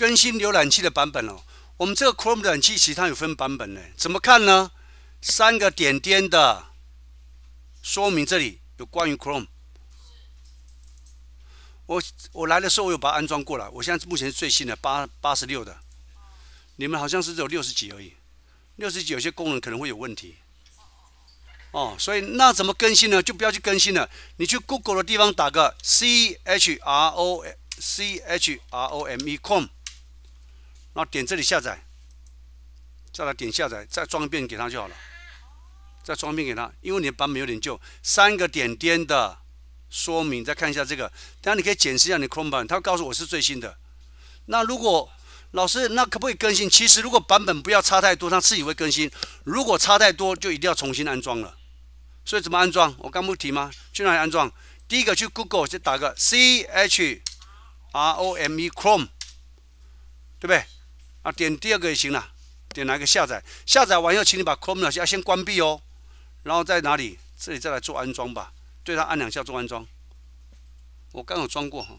更新浏览器的版本哦。我们这个 Chrome 浏览器其实它有分版本呢。怎么看呢？三个点点的说明这里有关于 Chrome。我我来的时候我有把它安装过来，我现在目前是最新的八八十六的，你们好像是只有六十几而已。六十几有些功能可能会有问题。哦，所以那怎么更新呢？就不要去更新了。你去 Google 的地方打个 C H R O C H R O M E COM。点这里下载，再来点下载，再装一遍给他就好了。再装一遍给他，因为你的版本有点旧。三个点点的说明，再看一下这个。等下你可以检视一下你 Chrome 版，他告诉我是最新的。那如果老师，那可不可以更新？其实如果版本不要差太多，它自己会更新。如果差太多，就一定要重新安装了。所以怎么安装？我刚不提吗？去哪里安装？第一个去 Google 就打个 C H R O M E Chrome，对不对？啊，点第二个也行啦。点哪个下载？下载完以后，请你把 Chrome 要先关闭哦。然后在哪里？这里再来做安装吧。对它按两下做安装。我刚有装过哈。